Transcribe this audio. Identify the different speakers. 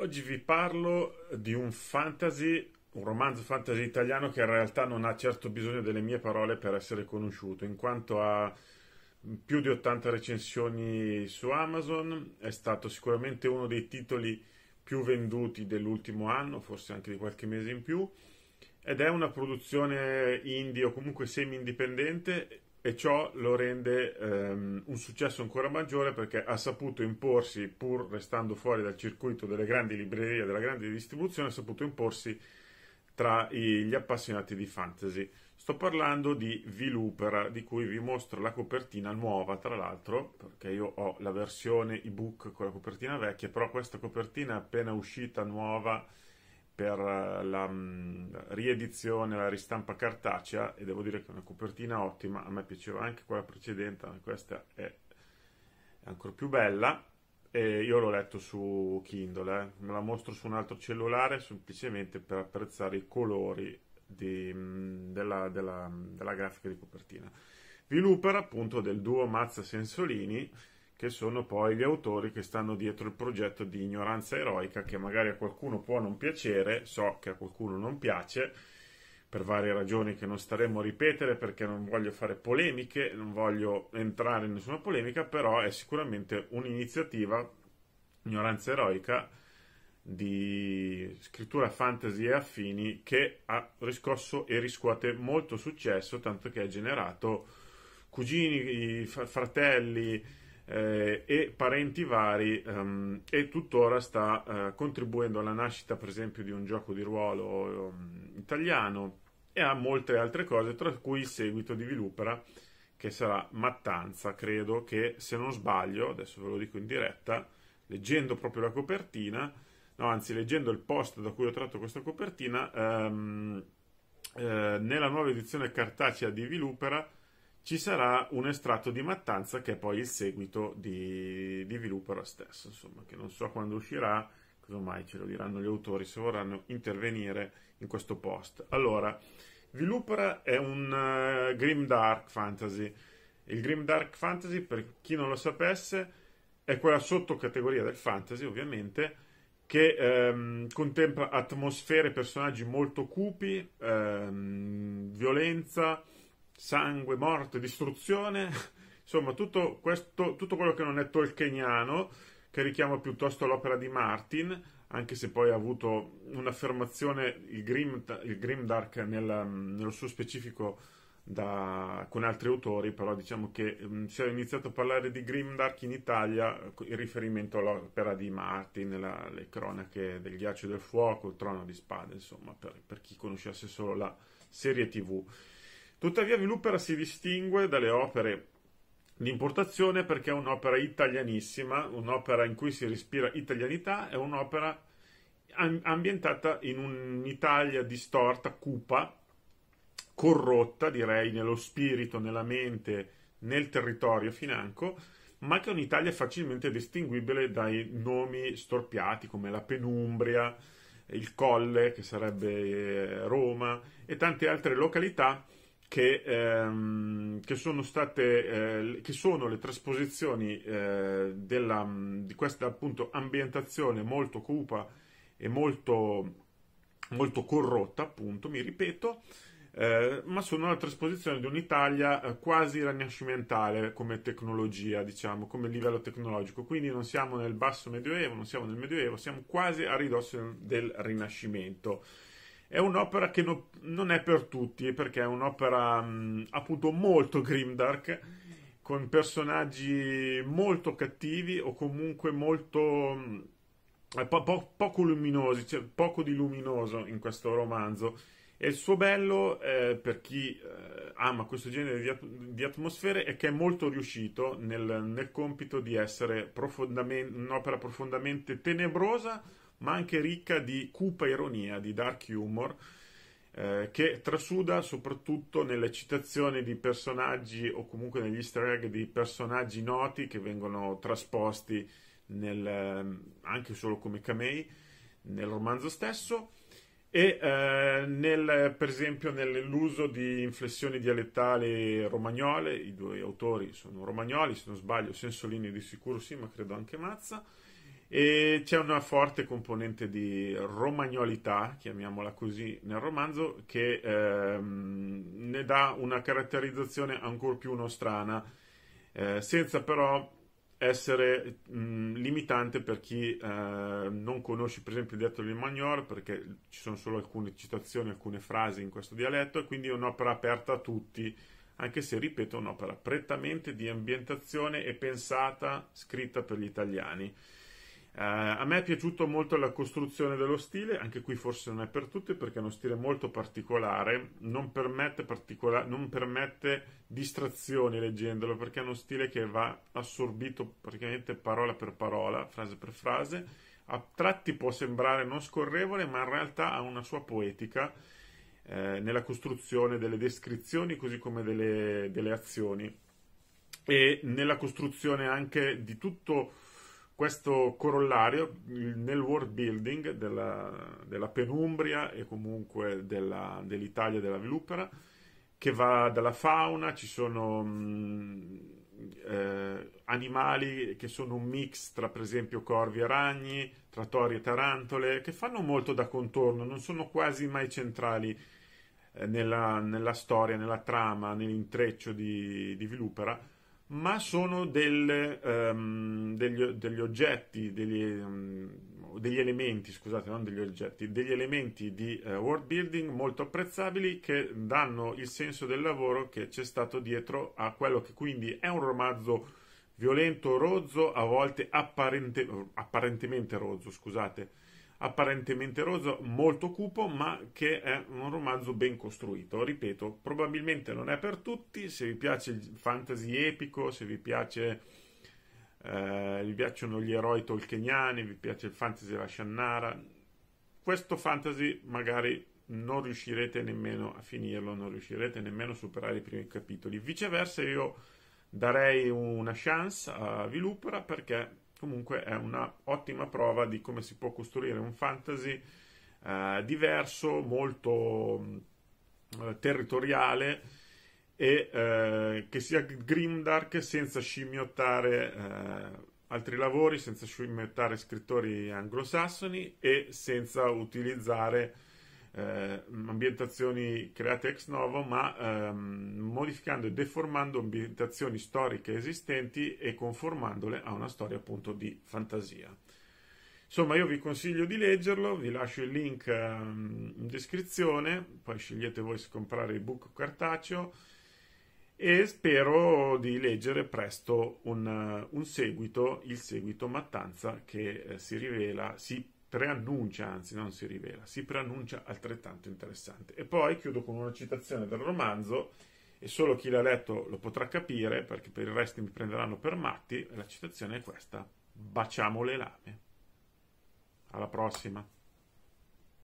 Speaker 1: Oggi vi parlo di un fantasy, un romanzo fantasy italiano che in realtà non ha certo bisogno delle mie parole per essere conosciuto, in quanto ha più di 80 recensioni su Amazon, è stato sicuramente uno dei titoli più venduti dell'ultimo anno, forse anche di qualche mese in più, ed è una produzione indie o comunque semi-indipendente e ciò lo rende ehm, un successo ancora maggiore perché ha saputo imporsi, pur restando fuori dal circuito delle grandi librerie, della grande distribuzione, ha saputo imporsi tra gli appassionati di fantasy. Sto parlando di Vilupera, di cui vi mostro la copertina nuova, tra l'altro, perché io ho la versione ebook con la copertina vecchia, però questa copertina è appena uscita nuova per eh, la mm, riedizione, la ristampa cartacea e devo dire che è una copertina ottima, a me piaceva anche quella precedente, ma questa è ancora più bella e io l'ho letto su Kindle, eh. me la mostro su un altro cellulare semplicemente per apprezzare i colori di, mm, della, della, della grafica di copertina. Viluper appunto del duo Mazza Sensolini che sono poi gli autori che stanno dietro il progetto di ignoranza eroica che magari a qualcuno può non piacere, so che a qualcuno non piace, per varie ragioni che non staremo a ripetere perché non voglio fare polemiche, non voglio entrare in nessuna polemica, però è sicuramente un'iniziativa, ignoranza eroica, di scrittura fantasy e affini che ha riscosso e riscuote molto successo, tanto che ha generato cugini, fratelli, eh, e parenti vari ehm, e tuttora sta eh, contribuendo alla nascita per esempio di un gioco di ruolo ehm, italiano e a molte altre cose tra cui il seguito di Vilupera che sarà Mattanza credo che se non sbaglio adesso ve lo dico in diretta leggendo proprio la copertina no anzi leggendo il post da cui ho tratto questa copertina ehm, eh, nella nuova edizione cartacea di Vilupera ci sarà un estratto di mattanza che è poi il seguito di, di Vilupero stesso, insomma, che non so quando uscirà, cosa mai ce lo diranno gli autori se vorranno intervenire in questo post. Allora, Vilupera è un uh, Grim Dark Fantasy. Il Grim Dark Fantasy, per chi non lo sapesse, è quella sottocategoria del fantasy, ovviamente, che ehm, contempla atmosfere e personaggi molto cupi, ehm, violenza, sangue, morte, distruzione, insomma tutto, questo, tutto quello che non è tolkieniano, che richiama piuttosto l'opera di Martin, anche se poi ha avuto un'affermazione, il, Grim, il Grimdark nel, nello suo specifico da, con altri autori, però diciamo che mh, si è iniziato a parlare di Grimdark in Italia in riferimento all'opera di Martin, la, le cronache del ghiaccio e del fuoco, il trono di spade, insomma, per, per chi conoscesse solo la serie tv. Tuttavia Villupera si distingue dalle opere di importazione perché è un'opera italianissima, un'opera in cui si respira italianità, è un'opera ambientata in un'Italia distorta, cupa, corrotta, direi, nello spirito, nella mente, nel territorio financo, ma che è un'Italia facilmente distinguibile dai nomi storpiati come la Penumbria, il Colle, che sarebbe eh, Roma, e tante altre località che, ehm, che, sono, state, eh, che sono le trasposizioni eh, della, di questa appunto ambientazione molto cupa e molto, molto corrotta, appunto, mi ripeto, eh, ma sono la trasposizione di un'Italia eh, quasi rinascimentale come tecnologia, diciamo, come livello tecnologico. Quindi non siamo nel basso medioevo, non siamo nel medioevo, siamo quasi a ridosso del Rinascimento è un'opera che no, non è per tutti, eh, perché è un'opera mh, mm, appunto molto grimdark, con personaggi molto cattivi o comunque molto mh, mm, eh, po- po- poco luminosi, cioè poco di luminoso in questo romanzo. E il suo bello, eh, per chi eh, ama questo genere di, at- di, atmosfere, è che è molto riuscito nel, nel compito di essere profondamente, un'opera profondamente tenebrosa ma anche ricca di cupa ironia, di dark humor, eh, che trasuda soprattutto nelle citazioni di personaggi o comunque negli easter egg di personaggi noti che vengono trasposti nel, ehm, anche solo come camei nel romanzo stesso e eh, nel, per esempio nell'uso di inflessioni dialettali romagnole, i due autori sono romagnoli se non sbaglio, Sensolini di sicuro sì ma credo anche Mazza e c'è una forte componente di romagnolità, chiamiamola così, nel romanzo che ehm, ne dà una caratterizzazione ancora più nostrana, eh, senza però essere mh, limitante per chi eh, non conosce per esempio il dialetto del Magnor perché ci sono solo alcune citazioni, alcune frasi in questo dialetto e quindi è un'opera aperta a tutti anche se ripeto è un'opera prettamente di ambientazione e pensata, scritta per gli italiani Uh, a me è piaciuto molto la costruzione dello stile, anche qui forse non è per tutti perché è uno stile molto particolare, non permette, particola- non permette distrazioni leggendolo perché è uno stile che va assorbito praticamente parola per parola, frase per frase, a tratti può sembrare non scorrevole ma in realtà ha una sua poetica eh, nella costruzione delle descrizioni così come delle, delle azioni e nella costruzione anche di tutto questo corollario nel world building della, della penumbria e comunque della, dell'Italia della Vilupera, che va dalla fauna, ci sono mh, mm, eh, animali che sono un mix tra per esempio corvi e ragni, tra tori e tarantole, che fanno molto da contorno, non sono quasi mai centrali eh, nella, nella, storia, nella trama, nell'intreccio di, di Vilupera ma sono del, um, degli, degli, oggetti, degli, um, degli, elementi, scusate, non degli oggetti, degli elementi di uh, world building molto apprezzabili che danno il senso del lavoro che c'è stato dietro a quello che quindi è un romanzo violento, rozzo, a volte apparente, apparentemente rozzo, scusate, apparentemente roso, molto cupo, ma che è un romanzo ben costruito. Ripeto, probabilmente non è per tutti, se vi piace il fantasy epico, se vi piace eh, vi piacciono gli eroi tolkeniani, vi piace il fantasy della Shannara, questo fantasy magari non riuscirete nemmeno a finirlo, non riuscirete nemmeno a superare i primi capitoli. Viceversa io darei una chance a Vilupera perché comunque è un'ottima prova di come si può costruire un fantasy eh, diverso, molto mm, eh, territoriale e eh, che sia grimdark senza scimmiottare eh, altri lavori, senza scimmiottare scrittori anglosassoni e senza utilizzare eh, ambientazioni create ex novo, ma ehm, modificando e deformando ambientazioni storiche esistenti e conformandole a una storia appunto di fantasia. Insomma, io vi consiglio di leggerlo, vi lascio il link ehm, in descrizione, poi scegliete voi se comprare il book cartaceo e spero di leggere presto un, un seguito, il seguito Mattanza, che eh, si rivela, si preannuncia, anzi non si rivela, si preannuncia altrettanto interessante. E poi chiudo con una citazione del romanzo, e solo chi l'ha letto lo potrà capire, perché per il resto mi prenderanno per matti, la citazione è questa, baciamo le lame. Alla prossima!